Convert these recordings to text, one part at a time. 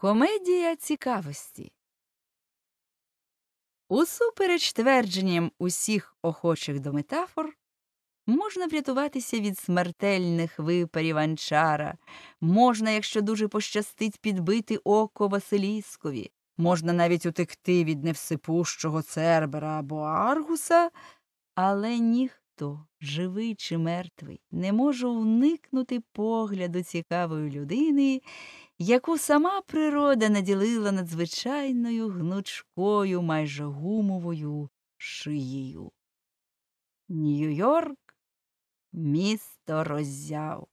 Комедія цікавості. Усупереч твердженням усіх охочих до метафор можна врятуватися від смертельних випарів анчара, можна, якщо дуже пощастить, підбити око Василіскові, можна навіть утекти від невсипущого цербера або аргуса, але ніхто, живий чи мертвий, не може уникнути погляду цікавої людини яку сама природа наділила надзвичайною гнучкою, майже гумовою шиєю. Нью-Йорк місто роззяв.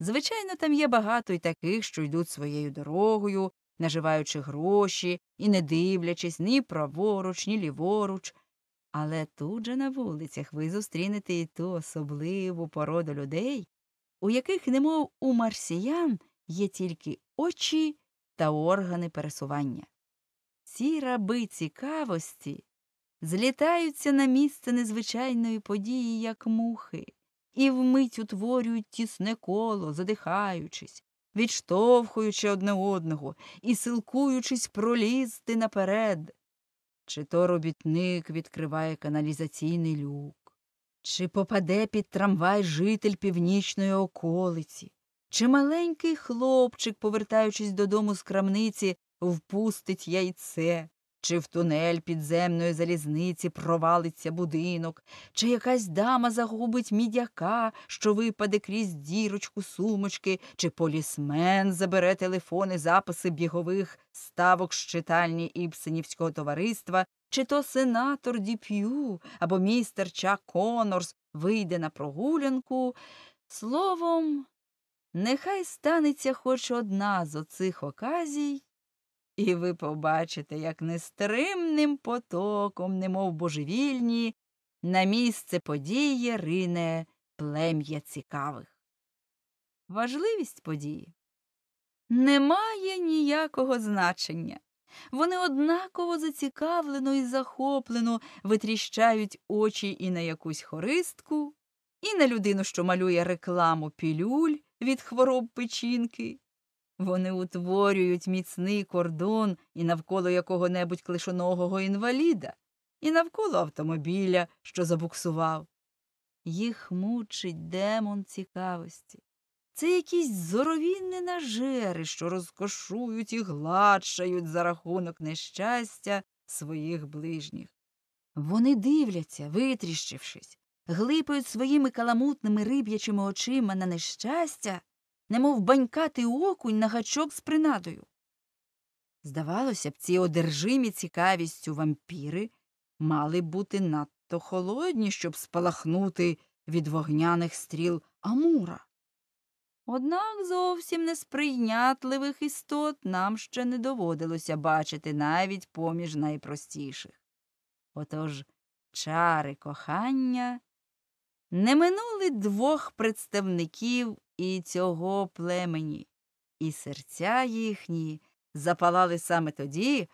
Звичайно, там є багато й таких, що йдуть своєю дорогою, наживаючи гроші і не дивлячись ні праворуч, ні ліворуч. Але тут же на вулицях ви зустрінете і ту особливу породу людей, у яких, немов у марсіян, є тільки очі та органи пересування. Ці раби цікавості злітаються на місце незвичайної події, як мухи, і вмить утворюють тісне коло, задихаючись, відштовхуючи одне одного і силкуючись пролізти наперед. Чи то робітник відкриває каналізаційний люк, чи попаде під трамвай житель північної околиці, чи маленький хлопчик, повертаючись додому з крамниці, впустить яйце, чи в тунель підземної залізниці провалиться будинок, чи якась дама загубить мідяка, що випаде крізь дірочку сумочки, чи полісмен забере телефони, записи бігових ставок щитальні читальні Іпсенівського товариства, чи то сенатор Діп'ю або містер Чак Конорс вийде на прогулянку. Словом, Нехай станеться хоч одна з оцих оказій, і ви побачите, як нестримним потоком, немов божевільні, на місце події рине плем'я цікавих. Важливість події не має ніякого значення. Вони однаково зацікавлено і захоплено витріщають очі і на якусь хористку, і на людину, що малює рекламу пілюль від хвороб печінки. Вони утворюють міцний кордон і навколо якого небудь клишоногого інваліда, і навколо автомобіля, що забуксував. Їх мучить демон цікавості. Це якісь зоровінні нажери, що розкошують і гладшають за рахунок нещастя своїх ближніх. Вони дивляться, витріщившись, глипають своїми каламутними риб'ячими очима на нещастя, немов банькати окунь на гачок з принадою. Здавалося б, ці одержимі цікавістю вампіри мали бути надто холодні, щоб спалахнути від вогняних стріл Амура. Однак зовсім несприйнятливих істот нам ще не доводилося бачити навіть поміж найпростіших. Отож чари кохання не минули двох представників і цього племені, і серця їхні запалали саме тоді,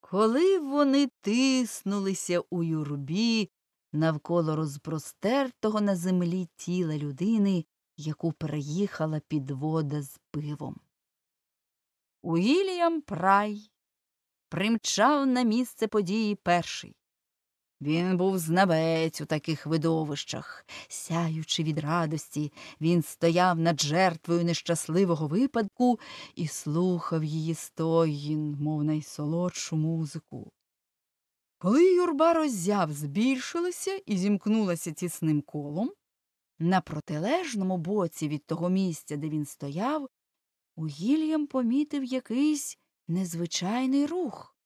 коли вони тиснулися у юрбі навколо розпростертого на землі тіла людини, яку приїхала підвода з пивом. Уільям Прай примчав на місце події перший. Він був знавець у таких видовищах. Сяючи від радості, він стояв над жертвою нещасливого випадку і слухав її стогін, мов найсолодшу музику. Коли юрба роззяв збільшилася і зімкнулася тісним колом, на протилежному боці від того місця, де він стояв, Угільям помітив якийсь незвичайний рух.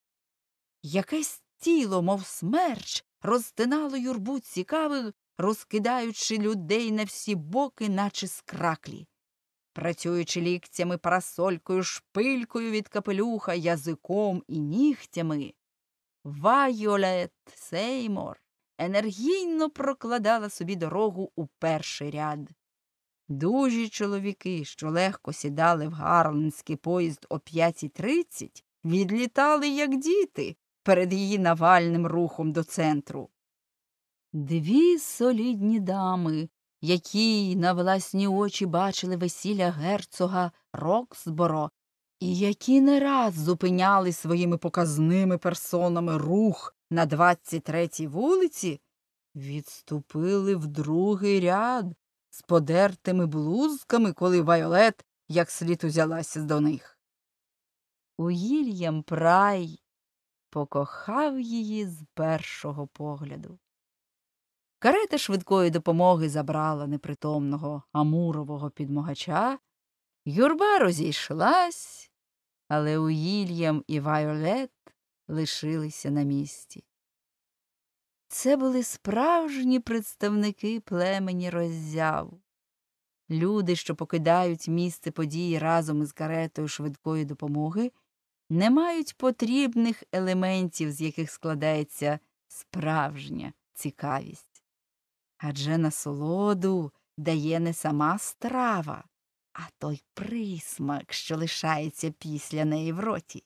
Якесь тіло, мов смерч, розтинало юрбу цікавих, розкидаючи людей на всі боки, наче скраклі. Працюючи лікцями, парасолькою, шпилькою від капелюха, язиком і нігтями, Вайолет Сеймор енергійно прокладала собі дорогу у перший ряд. Дужі чоловіки, що легко сідали в гарлинський поїзд о 5.30, відлітали, як діти, перед її навальним рухом до центру. Дві солідні дами, які на власні очі бачили весілля герцога Роксборо, і які не раз зупиняли своїми показними персонами рух на 23-й вулиці, відступили в другий ряд з подертими блузками, коли Вайолет як слід узялася до них. Уільям Прай покохав її з першого погляду. Карета швидкої допомоги забрала непритомного амурового підмогача, юрба розійшлась, але Уільям і Вайолет лишилися на місці. Це були справжні представники племені роззяв. Люди, що покидають місце події разом із каретою швидкої допомоги не мають потрібних елементів, з яких складається справжня цікавість. Адже насолоду дає не сама страва, а той присмак, що лишається після неї в роті.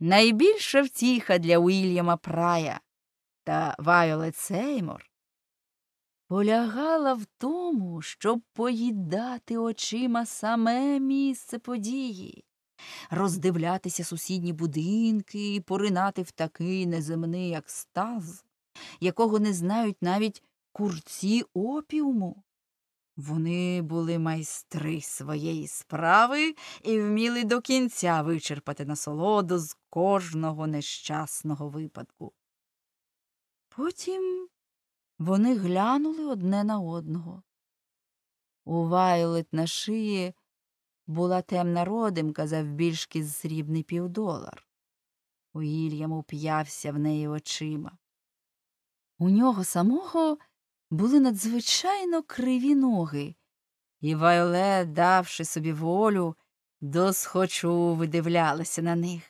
Найбільша втіха для Уільяма Прая та Вайолет Сеймор полягала в тому, щоб поїдати очима саме місце події роздивлятися сусідні будинки і поринати в такий неземний екстаз, якого не знають навіть курці опіуму. Вони були майстри своєї справи і вміли до кінця вичерпати насолоду з кожного нещасного випадку. Потім вони глянули одне на одного. У Вайлет на шиї була темна родимка завбільшки з срібний півдолар. Уільям уп'явся в неї очима. У нього самого були надзвичайно криві ноги, і Вайле, давши собі волю, досхочу видивлялася на них.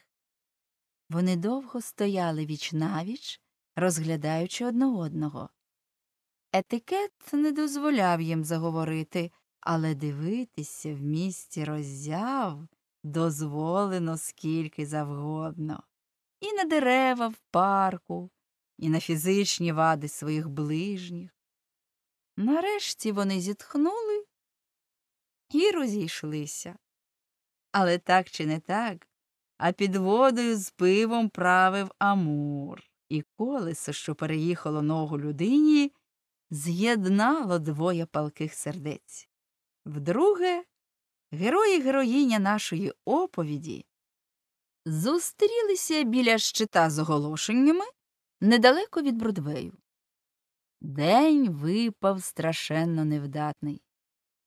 Вони довго стояли віч навіч, розглядаючи одне одного. Етикет не дозволяв їм заговорити, але дивитися в місті роззяв дозволено скільки завгодно. І на дерева в парку, і на фізичні вади своїх ближніх. Нарешті вони зітхнули і розійшлися. Але так чи не так, а під водою з пивом правив Амур, і колесо, що переїхало ногу людині, з'єднало двоє палких сердець. Вдруге, герої героїня нашої оповіді зустрілися біля щита з оголошеннями недалеко від Бродвею. День випав страшенно невдатний.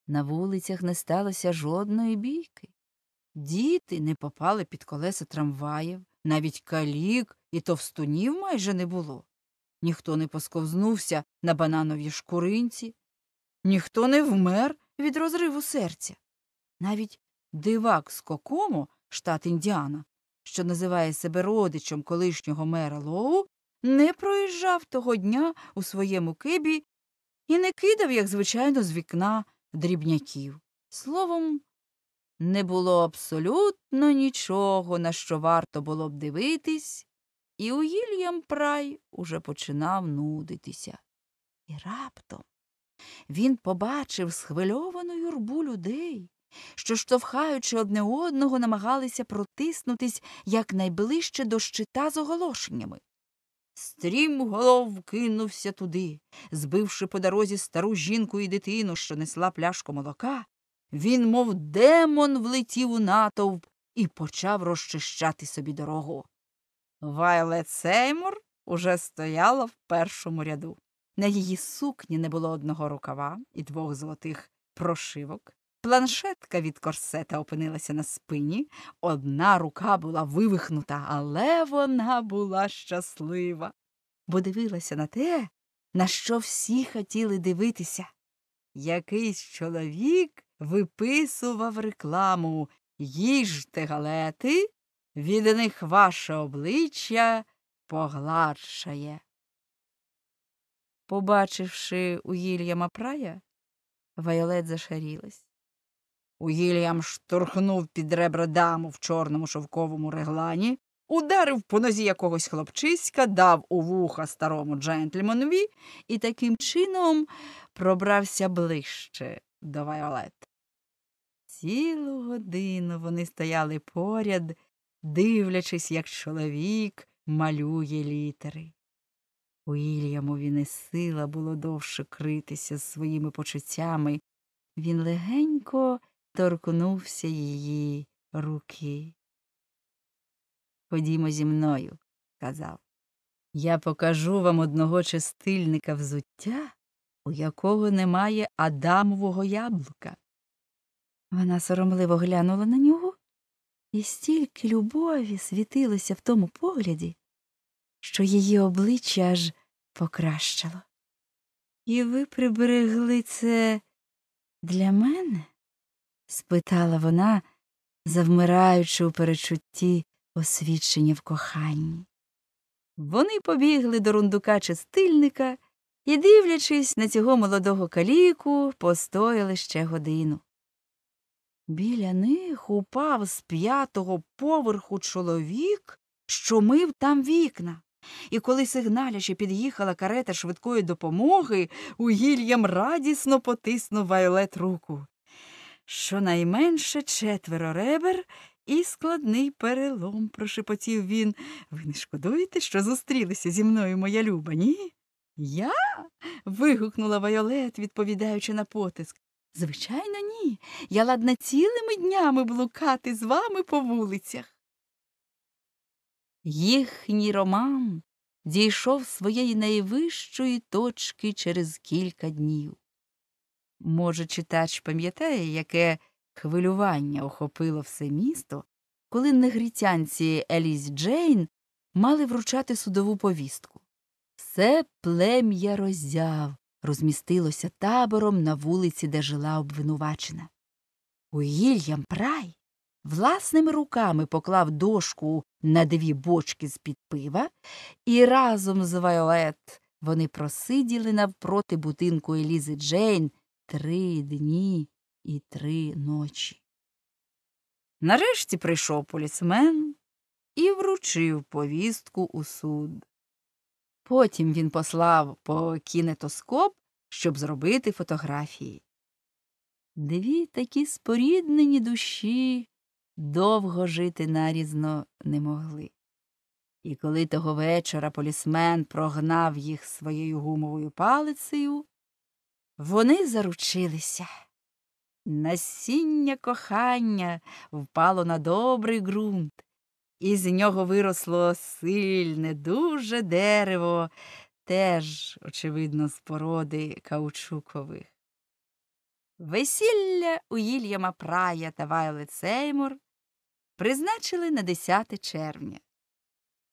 На вулицях не сталося жодної бійки. Діти не попали під колеса трамваїв, навіть калік і товстунів майже не було. Ніхто не посковзнувся на банановій шкуринці, ніхто не вмер від розриву серця. Навіть дивак з Кокомо, штат Індіана, що називає себе родичем колишнього мера Лоу, не проїжджав того дня у своєму кибі і не кидав, як звичайно, з вікна дрібняків. Словом, не було абсолютно нічого, на що варто було б дивитись, і Уільям Прай уже починав нудитися. І раптом він побачив схвильовану юрбу людей, що, штовхаючи одне одного, намагалися протиснутись якнайближче до щита з оголошеннями. Стрім голов кинувся туди, збивши по дорозі стару жінку і дитину, що несла пляшку молока, він, мов демон, влетів у натовп і почав розчищати собі дорогу. Вайлет Сеймур уже стояла в першому ряду. На її сукні не було одного рукава і двох золотих прошивок. Планшетка від корсета опинилася на спині, одна рука була вивихнута, але вона була щаслива, бо дивилася на те, на що всі хотіли дивитися. Якийсь чоловік виписував рекламу Їжте галети, від них ваше обличчя погладшає. Побачивши Уільяма прая, Вайолет зашарілась. Уільям штурхнув під ребра даму в чорному шовковому реглані, ударив по нозі якогось хлопчиська, дав у вуха старому джентльменові і таким чином пробрався ближче до Вайолет. Цілу годину вони стояли поряд, дивлячись, як чоловік малює літери. Уільямові Ільямові не сила було довше критися з своїми почуттями. Він легенько торкнувся її руки. Ходімо зі мною, сказав, Я покажу вам одного чистильника взуття, у якого немає Адамового яблука. Вона соромливо глянула на нього, і стільки любові світилося в тому погляді, що її обличчя аж покращало. І ви приберегли це для мене? спитала вона, завмираючи у перечутті освідчення в коханні. Вони побігли до рундука чистильника і, дивлячись на цього молодого каліку, постояли ще годину. Біля них упав з п'ятого поверху чоловік, що мив там вікна. І коли сигналяче під'їхала карета швидкої допомоги, Угільям радісно потиснув Вайолет руку. Щонайменше четверо ребер і складний перелом, прошепотів він. Ви не шкодуєте, що зустрілися зі мною, моя люба, ні? Я? вигукнула Вайолет, відповідаючи на потиск. Звичайно, ні. Я ладна цілими днями блукати з вами по вулицях. Їхній роман дійшов своєї найвищої точки через кілька днів. Може, читач пам'ятає, яке хвилювання охопило все місто, коли негрітянці Еліс Джейн мали вручати судову повістку. Все плем'я роззяв розмістилося табором на вулиці, де жила обвинувачена. Уільям Прай власними руками поклав дошку на дві бочки з під пива, і разом з Вайолет вони просиділи навпроти будинку Елізи Джейн три дні і три ночі. Нарешті прийшов полісмен і вручив повістку у суд. Потім він послав по кінетоскоп, щоб зробити фотографії. Дві такі споріднені душі довго жити нарізно не могли. І коли того вечора полісмен прогнав їх своєю гумовою палицею, вони заручилися. Насіння кохання впало на добрий ґрунт, і з нього виросло сильне, дуже дерево, теж, очевидно, з породи каучукових. Весілля Уільяма Прая та Вайлет Сеймур призначили на 10 червня.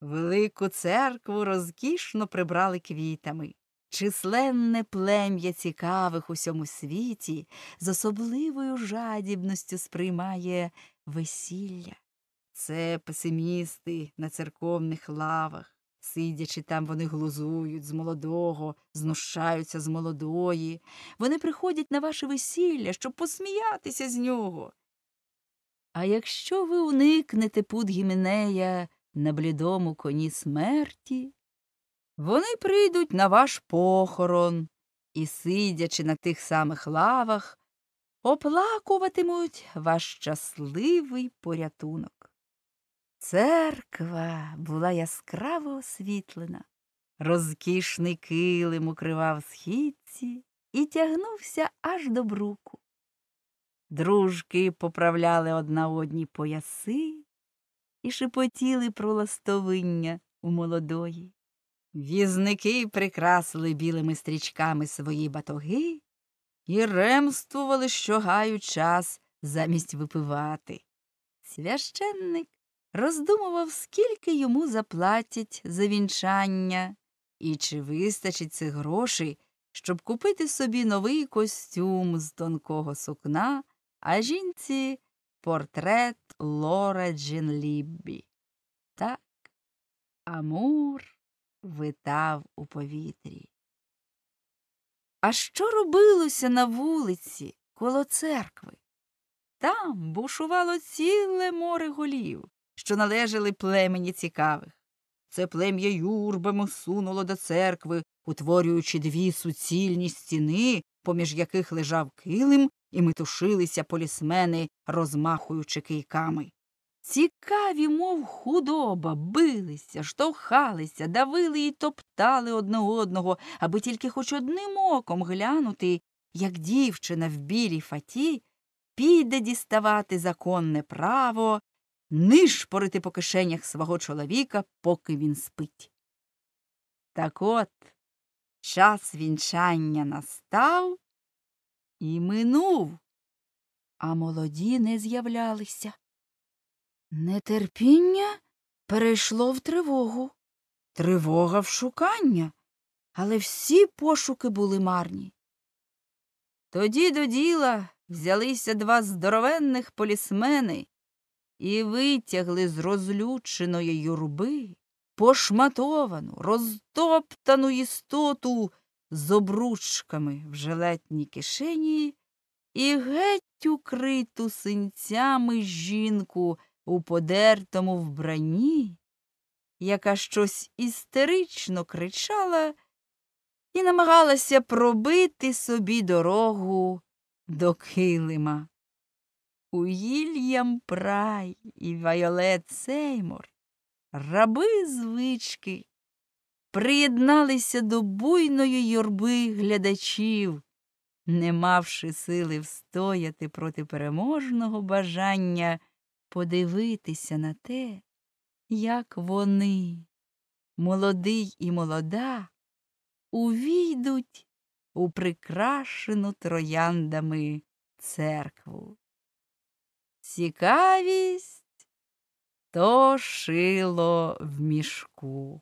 Велику церкву розкішно прибрали квітами. Численне плем'я цікавих усьому світі з особливою жадібністю сприймає весілля. Це песимісти на церковних лавах, Сидячи там, вони глузують з молодого, знущаються з молодої. Вони приходять на ваше весілля, щоб посміятися з нього. А якщо ви уникнете пут гіменея на блідому коні смерті, вони прийдуть на ваш похорон і, сидячи на тих самих лавах, оплакуватимуть ваш щасливий порятунок. Церква була яскраво освітлена, розкішний килим укривав східці і тягнувся аж до бруку. Дружки поправляли одна одні пояси і шепотіли про ластовиння у молодої. Візники прикрасили білими стрічками свої батоги і ремствували, що гаю час замість випивати. Священник роздумував, скільки йому заплатять за вінчання і чи вистачить цих грошей, щоб купити собі новий костюм з тонкого сукна, а жінці портрет Лора Джинліббі. Так, Амур витав у повітрі. А що робилося на вулиці коло церкви? Там бушувало ціле море голів що належали племені цікавих. Це плем'я юрбами сунуло до церкви, утворюючи дві суцільні стіни, поміж яких лежав килим, і метушилися полісмени, розмахуючи кийками. Цікаві, мов худоба, билися, штовхалися, давили і топтали одне одного, аби тільки хоч одним оком глянути, як дівчина в білій фаті піде діставати законне право нишпорити по кишенях свого чоловіка, поки він спить. Так от час вінчання настав і минув, а молоді не з'являлися. Нетерпіння перейшло в тривогу, тривога в шукання, але всі пошуки були марні. Тоді до діла взялися два здоровенних полісмени і витягли з розлюченої юрби пошматовану, розтоптану істоту з обручками в жилетній кишені і геть укриту синцями жінку у подертому вбранні, яка щось істерично кричала і намагалася пробити собі дорогу до килима. Уільям Прай і Вайолет Сеймор, раби звички, приєдналися до буйної юрби глядачів, не мавши сили встояти проти переможного бажання подивитися на те, як вони, молодий і молода, увійдуть у прикрашену трояндами церкву цікавість то шило в мішку.